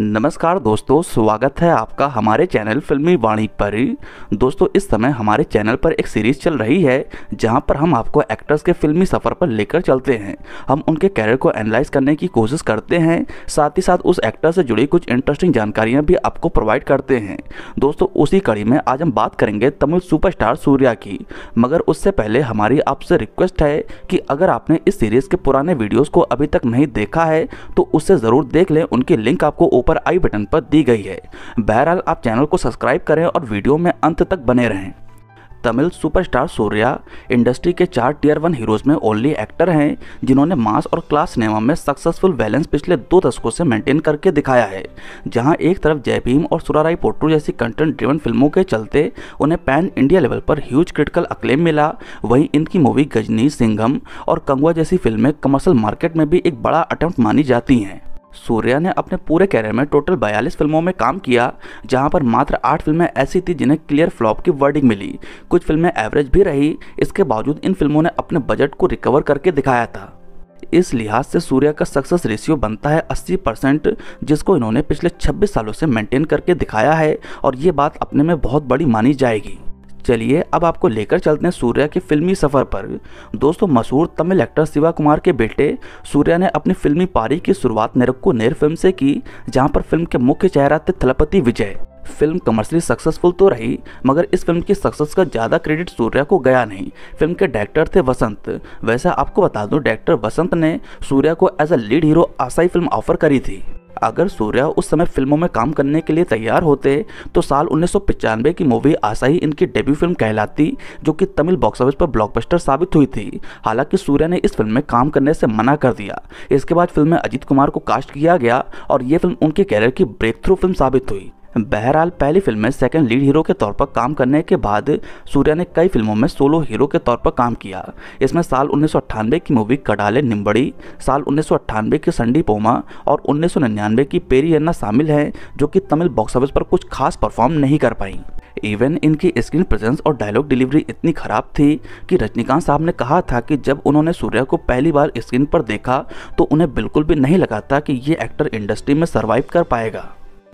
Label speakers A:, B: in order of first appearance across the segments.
A: नमस्कार दोस्तों स्वागत है आपका हमारे चैनल फिल्मी वाणी पर दोस्तों इस समय हमारे चैनल पर एक सीरीज चल रही है जहां पर हम आपको एक्टर्स के फिल्मी सफ़र पर लेकर चलते हैं हम उनके कैरियर को एनालाइज करने की कोशिश करते हैं साथ ही साथ उस एक्टर से जुड़ी कुछ इंटरेस्टिंग जानकारियाँ भी आपको प्रोवाइड करते हैं दोस्तों उसी कड़ी में आज हम बात करेंगे तमिल सुपर सूर्या की मगर उससे पहले हमारी आपसे रिक्वेस्ट है कि अगर आपने इस सीरीज़ के पुराने वीडियोज़ को अभी तक नहीं देखा है तो उससे ज़रूर देख लें उनकी लिंक आपको ऊपर आई बटन पर दी गई है बहरहाल आप चैनल को सब्सक्राइब करें और वीडियो में अंत तक बने रहें तमिल सुपरस्टार सूर्या इंडस्ट्री के चार टीयर वन हीरोज में ओनली एक्टर हैं जिन्होंने मास और क्लास सिनेमा में सक्सेसफुल बैलेंस पिछले दो दशकों से मेंटेन करके दिखाया है जहां एक तरफ जय भीम और सुराराई पोट्रू जैसी कंटेंट ड्रिवन फिल्मों के चलते उन्हें पैन इंडिया लेवल पर ह्यूज क्रिटिकल अक्लेम मिला वहीं इनकी मूवी गजनी सिंघम और कंगुआ जैसी फिल्में कमर्शल मार्केट में भी एक बड़ा अटैम्प्ट मानी जाती हैं सूर्या ने अपने पूरे कैरियर में टोटल बयालीस फिल्मों में काम किया जहां पर मात्र आठ फिल्में ऐसी थी जिन्हें क्लियर फ्लॉप की वर्डिंग मिली कुछ फिल्में एवरेज भी रही इसके बावजूद इन फिल्मों ने अपने बजट को रिकवर करके दिखाया था इस लिहाज से सूर्या का सक्सेस रेशियो बनता है 80 परसेंट जिसको इन्होंने पिछले 26 सालों से मेंटेन करके दिखाया है और ये बात अपने में बहुत बड़ी मानी जाएगी चलिए अब आपको लेकर चलते हैं सूर्या के फिल्मी सफ़र पर दोस्तों मशहूर तमिल एक्टर शिवा कुमार के बेटे सूर्या ने अपनी फिल्मी पारी की शुरुआत नेरक्को नेर फिल्म से की जहाँ पर फिल्म के मुख्य चेहरा थे थलपति विजय फिल्म कमर्शियली सक्सेसफुल तो रही मगर इस फिल्म की सक्सेस का ज़्यादा क्रेडिट सूर्या को गया नहीं फिल्म के डायरेक्टर थे वसंत वैसे आपको बता दूं डायरेक्टर वसंत ने सूर्या को as a lead hero Aasai फिल्म ऑफर करी थी अगर सूर्या उस समय फिल्मों में काम करने के लिए तैयार होते तो साल उन्नीस की मूवी आसाही इनकी डेब्यू फिल्म कहलाती जो कि तमिल बॉक्स ऑफिस पर ब्लॉकबस्टर साबित हुई थी हालांकि सूर्या ने इस फिल्म में काम करने से मना कर दिया इसके बाद फिल्म में अजीत कुमार को कास्ट किया गया और ये फिल्म उनके कैरियर की ब्रेक थ्रू फिल्म साबित हुई बहरहाल पहली फिल्म में सेकंड लीड हीरो के तौर पर काम करने के बाद सूर्या ने कई फिल्मों में सोलो हीरो के तौर पर काम किया इसमें साल उन्नीस की मूवी कडाले निम्बड़ी साल उन्नीस की संडी पोमा और उन्नीस की पेरी अन्ना शामिल हैं जो कि तमिल बॉक्स ऑफिस पर कुछ खास परफॉर्म नहीं कर पाई इवन इनकी स्क्रीन प्रेजेंस और डायलॉग डिलीवरी इतनी खराब थी कि रजनीकांत साहब ने कहा था कि जब उन्होंने सूर्या को पहली बार स्क्रीन पर देखा तो उन्हें बिल्कुल भी नहीं लगा था कि ये एक्टर इंडस्ट्री में सर्वाइव कर पाएगा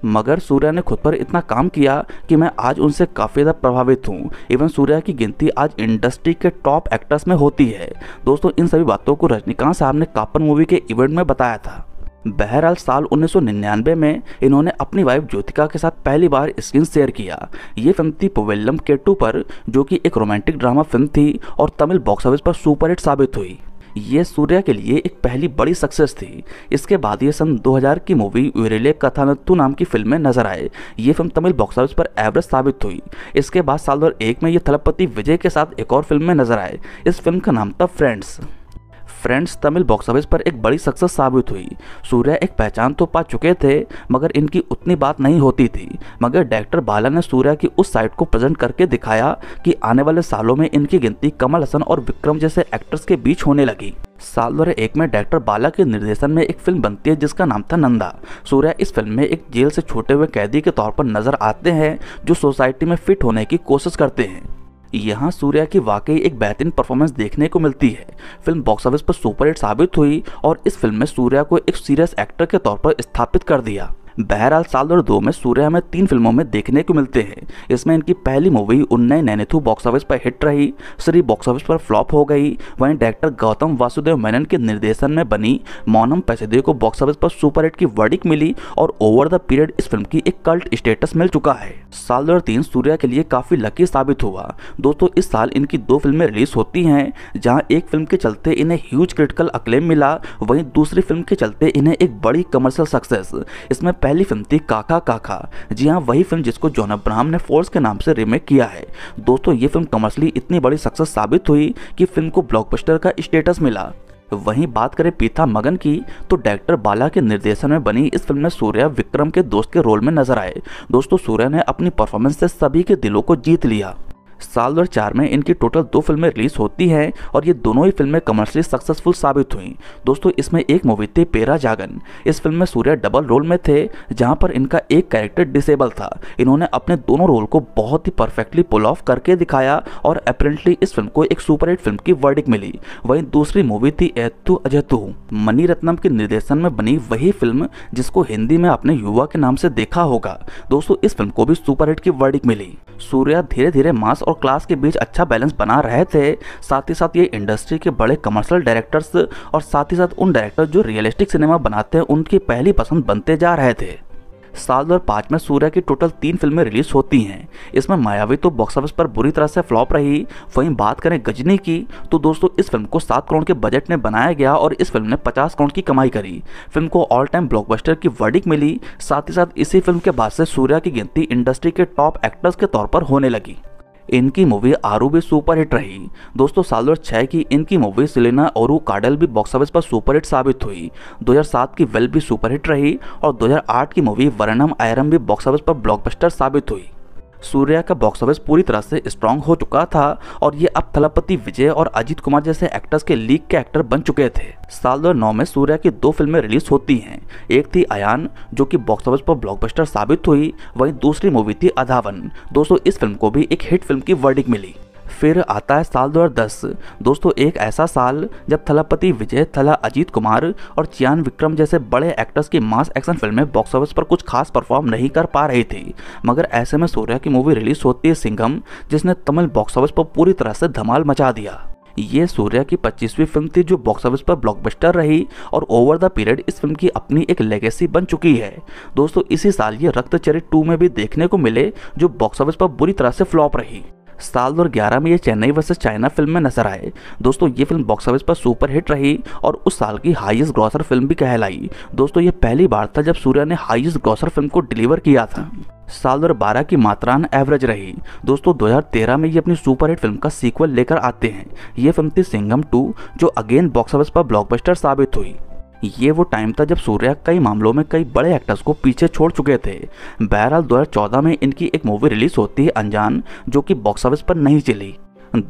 A: मगर सूर्या ने खुद पर इतना काम किया कि मैं आज उनसे काफ़ी ज़्यादा प्रभावित हूँ इवन सूर्या की गिनती आज इंडस्ट्री के टॉप एक्टर्स में होती है दोस्तों इन सभी बातों को रजनीकांत साहब ने कापन मूवी के इवेंट में बताया था बहरहाल साल 1999 में इन्होंने अपनी वाइफ ज्योतिका के साथ पहली बार स्क्रीन शेयर किया ये फिल्म थी पुवेल्लम केटू पर जो कि एक रोमांटिक ड्रामा फिल्म थी और तमिल बॉक्स ऑफिस पर सुपरहिट साबित हुई ये सूर्या के लिए एक पहली बड़ी सक्सेस थी इसके बाद ये सन 2000 की मूवी उरेले कथानत्तु नाम की फिल्म में नजर आए ये फिल्म तमिल बॉक्स ऑफिस पर एवरेज साबित हुई इसके बाद साल दो में ये थलपति विजय के साथ एक और फिल्म में नजर आए इस फिल्म का नाम था friends friends Tamil box office पर एक बड़ी सक्सेस साबित हुई सूर्या एक पहचान तो पा चुके थे मगर इनकी उतनी बात नहीं होती थी मगर डायरेक्टर बाला ने सूर्या की उस साइड को प्रेजेंट करके दिखाया कि आने वाले सालों में इनकी गिनती कमल हसन और विक्रम जैसे एक्टर्स के बीच होने लगी साल दो एक में डायरेक्टर बाला के निर्देशन में एक फिल्म बनती है जिसका नाम था नंदा सूर्या इस फिल्म में एक जेल से छोटे हुए कैदी के तौर पर नजर आते हैं जो सोसाइटी में फिट होने की कोशिश करते हैं यहाँ सूर्या की वाकई एक बेहतरीन परफॉर्मेंस देखने को मिलती है फिल्म बॉक्स ऑफिस पर सुपरहिट साबित हुई और इस फिल्म में सूर्या को एक सीरियस एक्टर के तौर पर स्थापित कर दिया बहरहाल साल दो, दो में सूर्या हमें तीन फिल्मों में देखने को मिलते हैं इसमें इनकी पहली movie Unnai Ninaithu box office पर हिट रही श्री बॉक्स ऑफिस पर फ्लॉप हो गई वहीं डायरेक्टर गौतम वासुदेव मेनन के निर्देशन में बनी मोनम पैसेदेव को बॉक्स ऑफिस पर सुपरहिट की वर्डिक मिली और ओवर द पीरियड इस फिल्म की एक कल्ट स्टेटस मिल चुका है साल दो तीन सूर्या के लिए काफी लकी साबित हुआ दोस्तों इस साल इनकी दो फिल्में रिलीज होती हैं जहाँ एक फिल्म के चलते इन्हें ह्यूज क्रिटिकल अक्लेम मिला वहीं दूसरी फिल्म के चलते इन्हें एक बड़ी कमर्शियल सक्सेस इसमें पहली फिल्म थी काका काका जी हाँ वही फिल्म जिसको जॉन अब्राहम ने फोर्स के नाम से रीमेक किया है दोस्तों ये फिल्म कमर्शली इतनी बड़ी सक्सेस साबित हुई कि फिल्म को ब्लॉकबस्टर का स्टेटस मिला वहीं बात करें पीथा मगन की तो डायरेक्टर बाला के निर्देशन में बनी इस फिल्म में सूर्या विक्रम के दोस्त के रोल में नजर आए दोस्तों सूर्या ने अपनी परफॉर्मेंस से सभी के दिलों को जीत लिया साल दो चार में इनकी टोटल दो फिल्में रिलीज होती हैं और ये दोनों ही फिल्में कमर्शियली सक्सेसफुल साबित हुई दोस्तों इसमें एक मूवी थी पेरा जागन इस फिल्म में सूर्या डबल रोल में थे जहाँ पर इनका एक कैरेक्टर डिसेबल था इन्होंने अपने दोनों रोल को बहुत ही परफेक्टली पुल ऑफ करके दिखाया और अपरेंटली इस फिल्म को एक सुपरहिट फिल्म की वर्डिक मिली वही दूसरी मूवी थी एतु अजतु मनी रत्नम के निर्देशन में बनी वही फिल्म जिसको हिंदी में अपने युवा के नाम से देखा होगा दोस्तों इस फिल्म को भी सुपरहिट की वर्डिक मिली सूर्या धीरे धीरे मास और क्लास के बीच अच्छा बैलेंस बना रहे थे साथ ही साथ ये इंडस्ट्री के बड़े कमर्शियल डायरेक्टर्स और साथ ही साथ उन डायरेक्टर जो रियलिस्टिक सिनेमा बनाते हैं उनकी पहली पसंद बनते जा रहे थे साल दो में सूर्य की टोटल तीन फिल्में रिलीज होती हैं इसमें मायावी तो बॉक्स ऑफिस पर बुरी तरह से फ्लॉप रही वहीं बात करें गजनी की तो दोस्तों इस फिल्म को सात करोड़ के बजट में बनाया गया और इस फिल्म ने पचास करोड़ की कमाई करी फिल्म को ऑल टाइम ब्लॉकबस्टर की वर्डिक मिली साथ ही साथ इसी फिल्म के बाद से सूर्या की गिनती इंडस्ट्री के टॉप एक्टर्स के तौर पर होने लगी इनकी मूवी आरू भी सुपरहिट रही दोस्तों साल दो हज़ार की इनकी मूवी सिलेना और काडल भी बॉक्स ऑफिस पर सुपरहिट साबित हुई 2007 की वेल भी सुपरहिट रही और 2008 की मूवी वरनम आयरम भी बॉक्स ऑफिस पर ब्लॉकबस्टर साबित हुई सूर्या का बॉक्स ऑफिस पूरी तरह से स्ट्रांग हो चुका था और ये अब थलपति विजय और अजीत कुमार जैसे एक्टर्स के लीग के एक्टर बन चुके थे साल दो में सूर्या की दो फिल्में रिलीज होती हैं एक थी अयान जो कि बॉक्स ऑफिस पर ब्लॉकबस्टर साबित हुई वहीं दूसरी मूवी थी अधावन दोस्तों इस फिल्म को भी एक हिट फिल्म की वर्डिंग मिली फिर आता है साल 2010 दोस्तों एक ऐसा साल जब थलापति विजय थला अजीत कुमार और चियान विक्रम जैसे बड़े एक्टर्स की मास एक्शन फिल्में बॉक्स ऑफिस पर कुछ खास परफॉर्म नहीं कर पा रही थी मगर ऐसे में सूर्या की मूवी रिलीज होती है सिंघम जिसने तमिल बॉक्स ऑफिस पर पूरी तरह से धमाल मचा दिया ये सूर्या की 25वीं फिल्म थी जो बॉक्स ऑफिस पर ब्लॉकबस्टर रही और ओवर द पीरियड इस फिल्म की अपनी एक लेगेसी बन चुकी है दोस्तों इसी साल ये रक्तचरित टू में भी देखने को मिले जो बॉक्स ऑफिस पर बुरी तरह से फ्लॉप रही साल दो ग्यारह में ये चेन्नई वर्सेस चाइना फिल्म में नजर आए दोस्तों ये फिल्म बॉक्स ऑफिस पर सुपर हिट रही और उस साल की हाईएस्ट ग्रॉसर फिल्म भी कहलाई दोस्तों ये पहली बार था जब सूर्या ने हाईएस्ट ग्रॉसर फिल्म को डिलीवर किया था साल 2012 की मात्रान एवरेज रही दोस्तों 2013 में ये अपनी सुपरहिट फिल्म का सीक्वल लेकर आते हैं ये फिल्म थी सिंगम 2 जो अगेन बॉक्स ऑफिस पर ब्लॉकबस्टर साबित हुई ये वो टाइम था जब सूर्या कई मामलों में कई बड़े एक्टर्स को पीछे छोड़ चुके थे बहरहाल 2014 में इनकी एक मूवी रिलीज होती है अनजान जो कि बॉक्स ऑफिस पर नहीं चली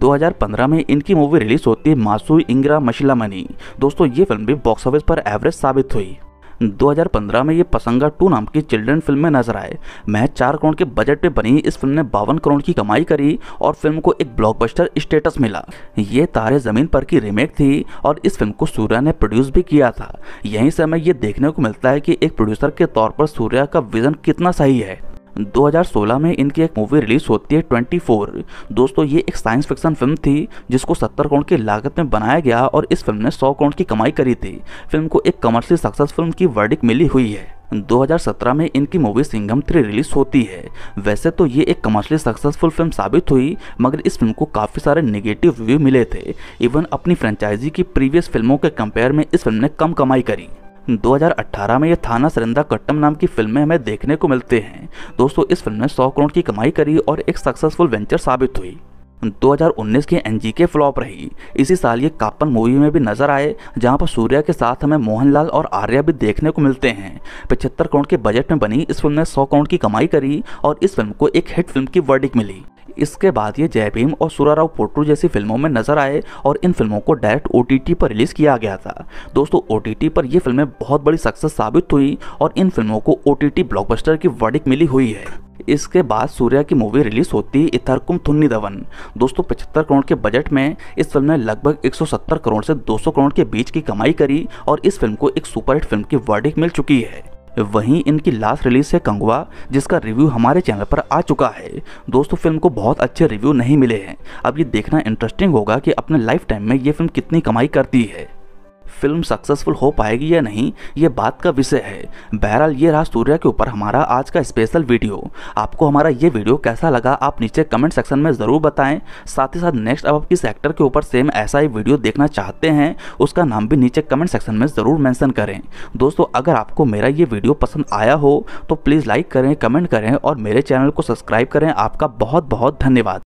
A: 2015 में इनकी मूवी रिलीज होती है मासू इंगरा मशीला मनी दोस्तों ये फिल्म भी बॉक्स ऑफिस पर एवरेज साबित हुई 2015 में ये पसंगा टू नाम की चिल्ड्रन फिल्म में नजर आए महज चार करोड़ के बजट पे बनी इस फिल्म ने बावन करोड़ की कमाई करी और फिल्म को एक ब्लॉकबस्टर स्टेटस मिला ये तारे ज़मीन पर की रीमेक थी और इस फिल्म को सूर्या ने प्रोड्यूस भी किया था यहीं से हमें ये देखने को मिलता है कि एक प्रोड्यूसर के तौर पर सूर्या का विजन कितना सही है 2016 में इनकी एक मूवी रिलीज होती है 24 दोस्तों ये एक साइंस फिक्शन फिल्म थी जिसको 70 करोड़ की लागत में बनाया गया और इस फिल्म ने 100 करोड़ की कमाई करी थी फिल्म को एक कमर्शियल सक्सेस फिल्म की वर्डिक मिली हुई है 2017 में इनकी मूवी सिंघम थ्री रिलीज होती है वैसे तो ये एक कमर्शियली सक्सेसफुल फिल्म साबित हुई मगर इस फिल्म को काफ़ी सारे नेगेटिव रिव्यू मिले थे इवन अपनी फ्रेंचाइजी की प्रीवियस फिल्मों के कंपेयर में इस फिल्म ने कम कमाई करी 2018 में ये थाना सरिंदा कट्टम नाम की फिल्म में हमें देखने को मिलते हैं दोस्तों इस फिल्म ने 100 करोड़ की कमाई करी और एक सक्सेसफुल वेंचर साबित हुई 2019 के एनजीके के फ्लॉप रही इसी साल ये कापन मूवी में भी नजर आए जहां पर सूर्या के साथ हमें मोहनलाल और आर्या भी देखने को मिलते हैं पचहत्तर करोड़ के बजट में बनी इस फिल्म ने 100 करोड़ की कमाई करी और इस फिल्म को एक हिट फिल्म की वर्डिक मिली इसके बाद ये जय भीम और सुराराव पोट्रू जैसी फिल्मों में नजर आए और इन फिल्मों को डायरेक्ट ओ पर रिलीज किया गया था दोस्तों ओ पर ये फिल्में बहुत बड़ी सक्सेस साबित हुई और इन फिल्मों को ओ टी की वर्डिक मिली हुई है इसके बाद सूर्या की मूवी रिलीज होती है इथरकुम थुन्नी धवन दोस्तों पचहत्तर करोड़ के बजट में इस फिल्म ने लगभग 170 करोड़ से 200 करोड़ के बीच की कमाई करी और इस फिल्म को एक सुपरहिट फिल्म की वर्डिक मिल चुकी है वहीं इनकी लास्ट रिलीज है कंगवा जिसका रिव्यू हमारे चैनल पर आ चुका है दोस्तों फिल्म को बहुत अच्छे रिव्यू नहीं मिले हैं अब ये देखना इंटरेस्टिंग होगा कि अपने लाइफ टाइम में ये फिल्म कितनी कमाई करती है फिल्म सक्सेसफुल हो पाएगी या नहीं ये बात का विषय है बहरहाल ये रहा सूर्य के ऊपर हमारा आज का स्पेशल वीडियो आपको हमारा ये वीडियो कैसा लगा आप नीचे कमेंट सेक्शन में ज़रूर बताएं साथ ही साथ नेक्स्ट अब आप किस एक्टर के ऊपर सेम ऐसा ही वीडियो देखना चाहते हैं उसका नाम भी नीचे कमेंट सेक्शन में ज़रूर मैंसन करें दोस्तों अगर आपको मेरा ये वीडियो पसंद आया हो तो प्लीज़ लाइक करें कमेंट करें और मेरे चैनल को सब्सक्राइब करें आपका बहुत बहुत धन्यवाद